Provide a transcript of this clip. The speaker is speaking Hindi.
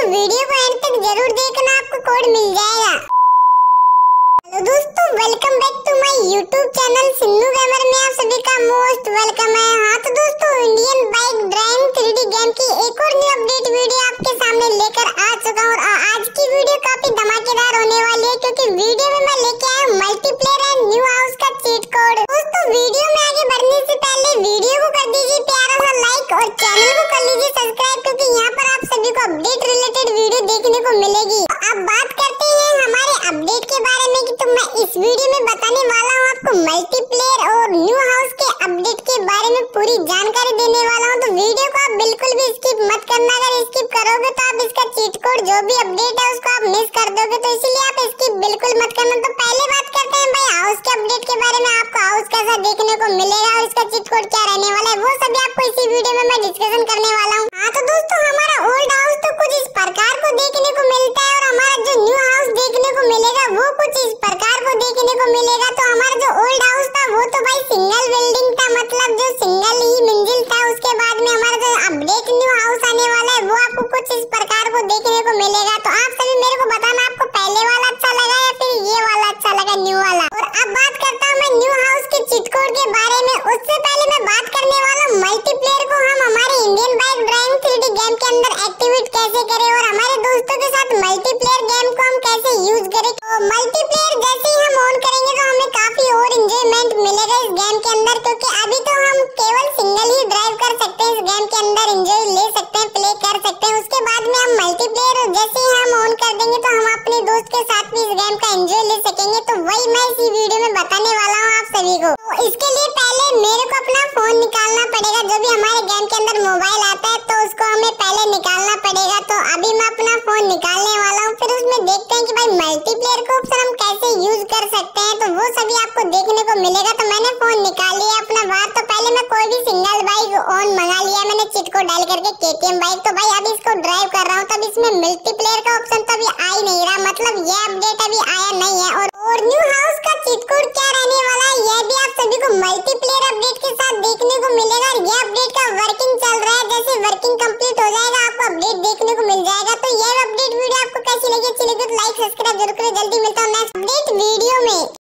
तो वीडियो को एंड तक जरूर देखना आपको कोड मिल जाएगा हेलो दोस्तों welcome back to my YouTube channel Sindhu gamer में आप सभी का मोस्ट वेलकम है हाँ तो दोस्तों देखने को मिलेगी अब बात करते हैं हमारे अपडेट के बारे में कि तो मैं इस वीडियो में बताने वाला हूँ आपको मल्टीप्लेयर और न्यू हाउस के अपडेट के बारे में पूरी जानकारी देने वाला हूँ तो वीडियो को आप बिल्कुल भी स्किप मत करना अगर स्किप करोगे तो आप इसका चीट कोड जो भी अपडेट है उसको आप मिस कर दोगे तो इसीलिए आप स्किप बिल्कुल मत करना तो पहले बात करते हैं भाई हाउस के अपडेट के बारे में आपको हाउस कैसा देखने को मिलेगा और इसका चीट कोड क्या रहने वाला है वो सभी आपको इसी वीडियो में मैं डिस्कशन करने वाला हूँ मिलेगा तो हमारा जो ओल्ड हाउस था वो तो भाई सिंगल बिल्डिंग था मतलब जो सिंगल ही मंजिल था उसके बाद में हमारा जो अपडेट न्यू हाउस आने वाला है वो आपको कुछ इस प्रकार को देखने को मिलेगा तो आप सभी मेरे को बताना आपको पहले वाला अच्छा लगा या फिर ये वाला अच्छा लगा न्यू वाला और अब बात करता हूँ मैं न्यू हाउस के चिट कोड के बारे में उससे पहले मैं बात करने वाला हूँ मल्टीप्लेयर को हम हमारे Indian bike driving three game के अंदर एक्टिवेट कैसे करें और हमारे दोस्तों के साथ मल्टीप्लेयर गेम को हम कैसे यूज करें तो मल्टी के अंदर क्योंकि अभी तो हम केवल सिंगल ही ड्राइव कर सकते हैं इस गेम के अंदर एंजॉय ले सकते हैं प्ले कर सकते हैं उसके बाद में हम मल्टीप्लेयर जैसे ही हम ऑन कर देंगे तो हम अपने दोस्त के साथ भी इस गेम का एंजॉय ले सकेंगे तो वही मैं इसी वीडियो में बताने वाला हूँ आप सभी को तो इसके लिए पहले मेरे को अपना फोन निकालना पड़ेगा जो भी हमारे गेम के अंदर मोबाइल आता है तो उसको हमें पहले निकालना पड़ेगा तो तो वो सभी आपको देखने को मिलेगा तो मैंने फोन निकाल लिया अपना बाहर तो पहले मैं कोई भी सिंगल बाइक ऑन मंगा लिया मैंने चिट को डाल करके केटीएम बाइक तो भाई अभी इसको ड्राइव कर रहा हूँ तब इसमें मल्टीप्लेयर का ऑप्शन तो अभी आ ही नहीं रहा मतलब ये अपडेट अभी आया नहीं है और, और न्यू हाउस का चिट कोड क्या रहने वाला है ये भी आप सभी को मल्टीप्लेयर अपडेट के साथ देखने को मिलेगा और ये अपडेट का वर्किंग चल रहा है जैसे वर्किंग कंप्लीट हो जाएगा आपको अपडेट देखने को मिल जाएगा तो ये अपडेट वीडियो आपको कैसी लगी अच्छी लगी तो लाइक सब्सक्राइब जरूर करें जल्दी